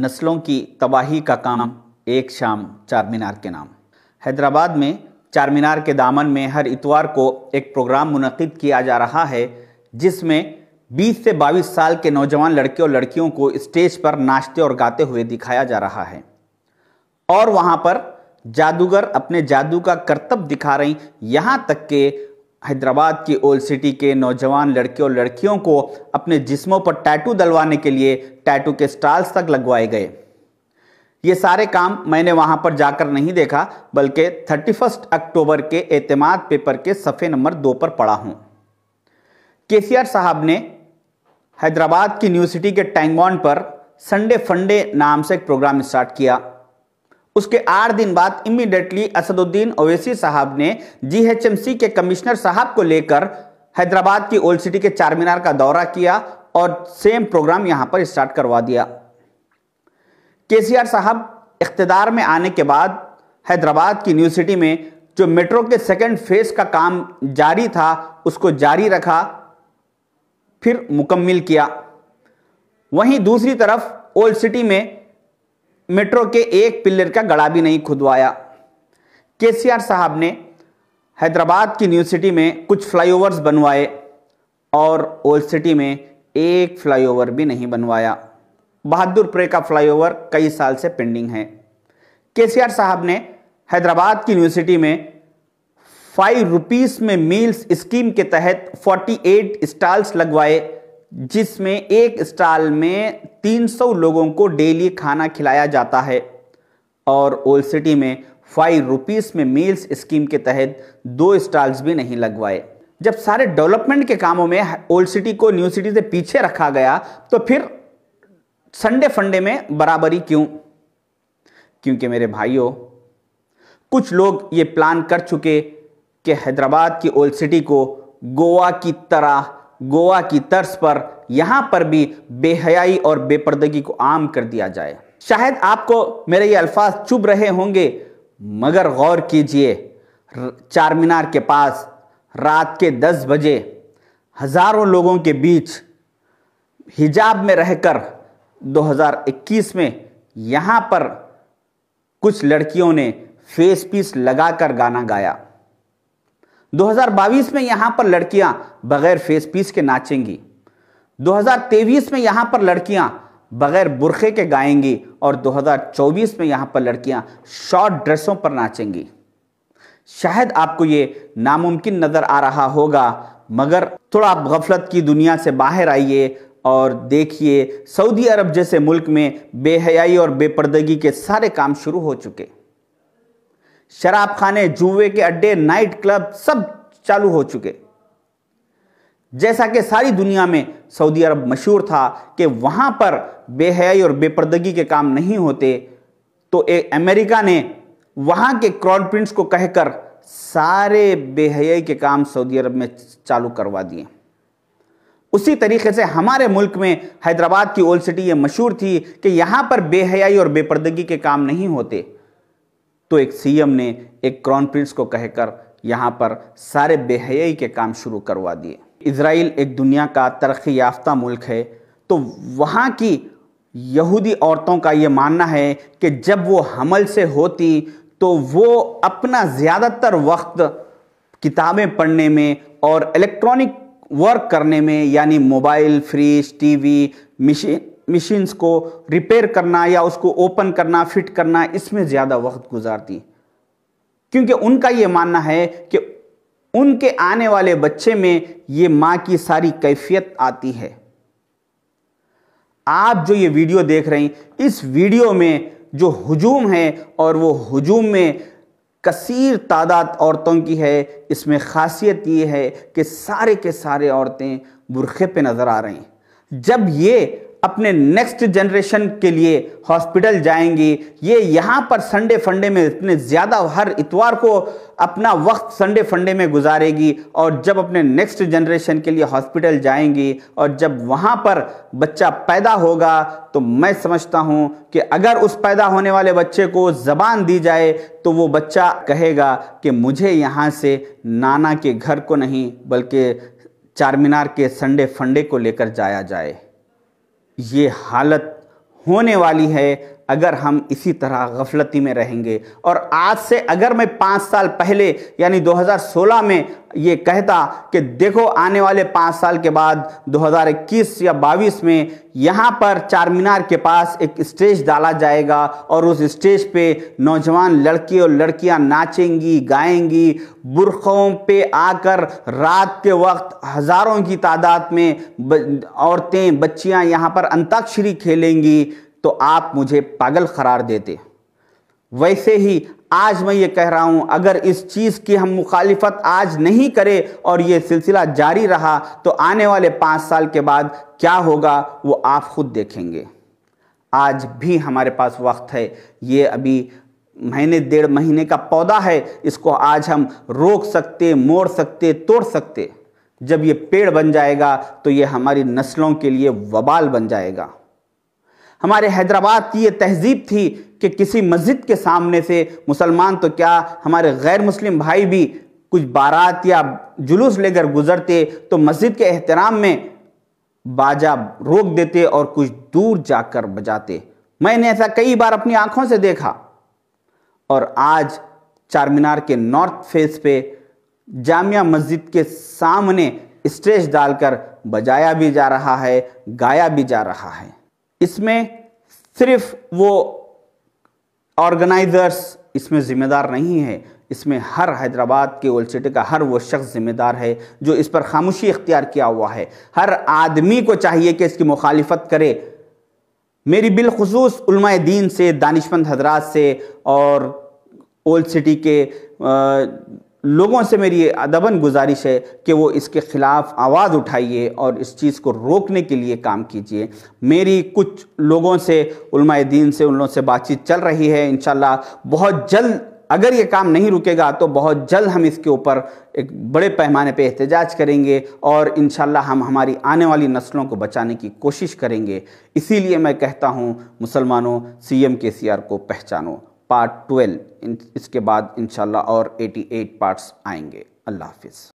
नस्लों की तबाही का काम एक शाम चार मीनार के नाम हैदराबाद में चार मीनार के दामन में हर इतवार को एक प्रोग्राम मुनद किया जा रहा है जिसमें 20 से 22 साल के नौजवान लड़के और लड़कियों को स्टेज पर नाचते और गाते हुए दिखाया जा रहा है और वहाँ पर जादूगर अपने जादू का करतब दिखा रही यहाँ तक के हैदराबाद की ओल्ड सिटी के नौजवान लड़के और लड़कियों को अपने जिस्मों पर टैटू दलवाने के लिए टैटू के स्टाल्स तक लगवाए गए ये सारे काम मैंने वहाँ पर जाकर नहीं देखा बल्कि 31 अक्टूबर के एतमाद पेपर के सफ़े नंबर दो पर पढ़ा हूँ के साहब ने हैदराबाद की न्यू सिटी के टैंगॉन पर संडे फंडे नाम से एक प्रोग्राम स्टार्ट किया उसके आठ दिन बाद इमीडिएटली असदुद्दीन ओवैसी साहब ने जीएचएमसी के कमिश्नर साहब को लेकर हैदराबाद की ओल्ड सिटी के चार मीनार का दौरा किया और सेम प्रोग्राम यहां पर स्टार्ट करवा दिया केसीआर साहब इकतदार में आने के बाद हैदराबाद की न्यू सिटी में जो मेट्रो के सेकेंड फेज का काम जारी था उसको जारी रखा फिर मुकम्मिल किया वहीं दूसरी तरफ ओल्ड सिटी में मेट्रो के एक पिलर का गड़ा भी नहीं खुदवाया केसीआर साहब ने हैदराबाद की न्यू सिटी में कुछ फ्लाईओवर्स बनवाए और ओल्ड सिटी में एक फ्लाईओवर भी नहीं बनवाया बहादुरपुरे का फ्लाईओवर कई साल से पेंडिंग है केसीआर साहब ने हैदराबाद की यूनिवर्सिटी में फाइव रुपीस में मील्स स्कीम के तहत 48 स्टॉल्स लगवाए जिसमें एक स्टॉल में 300 लोगों को डेली खाना खिलाया जाता है और ओल्ड सिटी में फाइव रुपीस में मील्स स्कीम के तहत दो स्टॉल्स भी नहीं लगवाए जब सारे डेवलपमेंट के कामों में ओल्ड सिटी को न्यू सिटी से पीछे रखा गया तो फिर संडे फंडे में बराबरी क्यों क्योंकि मेरे भाइयों कुछ लोग ये प्लान कर चुके कि हैदराबाद की ओल्ड सिटी को गोवा की तरह गोवा की तर्ज पर यहाँ पर भी बेहयाई और बेपर्दगी को आम कर दिया जाए शायद आपको मेरे ये अल्फाज चुभ रहे होंगे मगर गौर कीजिए चार मीनार के पास रात के 10 बजे हज़ारों लोगों के बीच हिजाब में रहकर 2021 में यहाँ पर कुछ लड़कियों ने फेस पीस लगाकर गाना गाया 2022 में यहां पर लड़कियां बगैर फेस पीस के नाचेंगी 2023 में यहां पर लड़कियां बगैर बुरखे के गाएंगी और 2024 में यहां पर लड़कियां शॉर्ट ड्रेसों पर नाचेंगी शायद आपको ये नामुमकिन नज़र आ रहा होगा मगर थोड़ा आप गफलत की दुनिया से बाहर आइए और देखिए सऊदी अरब जैसे मुल्क में बेहयाई और बेपर्दगी के सारे काम शुरू हो चुके शराब खाने जुए के अड्डे नाइट क्लब सब चालू हो चुके जैसा कि सारी दुनिया में सऊदी अरब मशहूर था कि वहाँ पर बेहयाई और बेपर्दगी के काम नहीं होते तो ए, अमेरिका ने वहाँ के क्रॉन प्रिंट्स को कहकर सारे बेहयाई के काम सऊदी अरब में चालू करवा दिए उसी तरीके से हमारे मुल्क में हैदराबाद की ओल्ड सिटी ये मशहूर थी कि यहाँ पर बेहयाई और बेपर्दगी के काम नहीं होते तो एक सीएम ने एक क्राउन प्रिंस को कहकर यहाँ पर सारे बेहयाई के काम शुरू करवा दिए इसराइल एक दुनिया का तरक्की याफ्ता मुल्क है तो वहाँ की यहूदी औरतों का ये मानना है कि जब वो हमल से होती तो वो अपना ज़्यादातर वक्त किताबें पढ़ने में और इलेक्ट्रॉनिक वर्क करने में यानी mobile fridge TV machine machines को रिपेयर करना या उसको ओपन करना फिट करना इसमें ज़्यादा वक्त गुजारती क्योंकि उनका ये मानना है कि उनके आने वाले बच्चे में ये माँ की सारी कैफियत आती है आप जो ये वीडियो देख रहे हैं इस वीडियो में जो हजूम है और वो हजूम में कसीर तादाद औरतों की है इसमें खासियत ये है कि सारे के सारे औरतें बुरखे पे नज़र आ रही हैं जब ये अपने नेक्स्ट जनरेशन के लिए हॉस्पिटल जाएंगी ये यहाँ पर संडे फंडे में इतने ज़्यादा हर इतवार को अपना वक्त संडे फंडे में गुजारेगी और जब अपने नेक्स्ट जनरेशन के लिए हॉस्पिटल जाएंगी और जब वहाँ पर बच्चा पैदा होगा तो मैं समझता हूँ कि अगर उस पैदा होने वाले बच्चे को ज़बान दी जाए तो वो बच्चा कहेगा कि मुझे यहाँ से नाना के घर को नहीं बल्कि चार मीनार के संडे फंडे को लेकर जाया जाए ये हालत होने वाली है अगर हम इसी तरह गफलती में रहेंगे और आज से अगर मैं पाँच साल पहले यानी 2016 में ये कहता कि देखो आने वाले पाँच साल के बाद 2021 या 22 में यहाँ पर चार मीनार के पास एक स्टेज डाला जाएगा और उस स्टेज पे नौजवान लड़के और लड़कियाँ नाचेंगी गाएंगी बुरखों पे आकर रात के वक्त हज़ारों की तादाद में औरतें बच्चियाँ यहाँ पर अंताक्षरी खेलेंगी तो आप मुझे पागल करार देते वैसे ही आज मैं ये कह रहा हूँ अगर इस चीज़ की हम मुखालिफत आज नहीं करें और ये सिलसिला जारी रहा तो आने वाले पाँच साल के बाद क्या होगा वो आप खुद देखेंगे आज भी हमारे पास वक्त है ये अभी महीने डेढ़ महीने का पौधा है इसको आज हम रोक सकते मोड़ सकते तोड़ सकते जब ये पेड़ बन जाएगा तो ये हमारी नस्लों के लिए वबाल बन जाएगा हमारे हैदराबाद की ये तहजीब थी कि किसी मस्जिद के सामने से मुसलमान तो क्या हमारे गैर मुस्लिम भाई भी कुछ बारात या जुलूस लेकर गुजरते तो मस्जिद के एहतराम में बाजा रोक देते और कुछ दूर जाकर बजाते मैंने ऐसा कई बार अपनी आंखों से देखा और आज चार मीनार के नॉर्थ फेस पे जामिया मस्जिद के सामने स्टेज डालकर बजाया भी जा रहा है गाया भी जा रहा है इसमें सिर्फ वो ऑर्गेनाइजर्स इसमें ज़िम्मेदार नहीं है इसमें हर हैदराबाद के सिटी का हर वो शख्स ज़िम्मेदार है जो इस पर खामोशी इख्तियार किया हुआ है हर आदमी को चाहिए कि इसकी मुखालफत करे मेरी बिलखसूस दीन से दानिशमंद हजरात से और ओल्ड सिटी के आ, लोगों से मेरी ये अदबन गुजारिश है कि वो इसके ख़िलाफ़ आवाज़ उठाइए और इस चीज़ को रोकने के लिए काम कीजिए मेरी कुछ लोगों से दीन से उन लोगों से बातचीत चल रही है इन बहुत जल्द अगर ये काम नहीं रुकेगा तो बहुत जल्द हम इसके ऊपर एक बड़े पैमाने पे एहतजाज करेंगे और इन हम हमारी आने वाली नस्लों को बचाने की कोशिश करेंगे इसीलिए मैं कहता हूँ मुसलमानों सी एम के सी आर को पहचानो पार्ट ट्वेल्व इसके बाद इन और 88 पार्ट्स आएंगे अल्लाह हाफिज़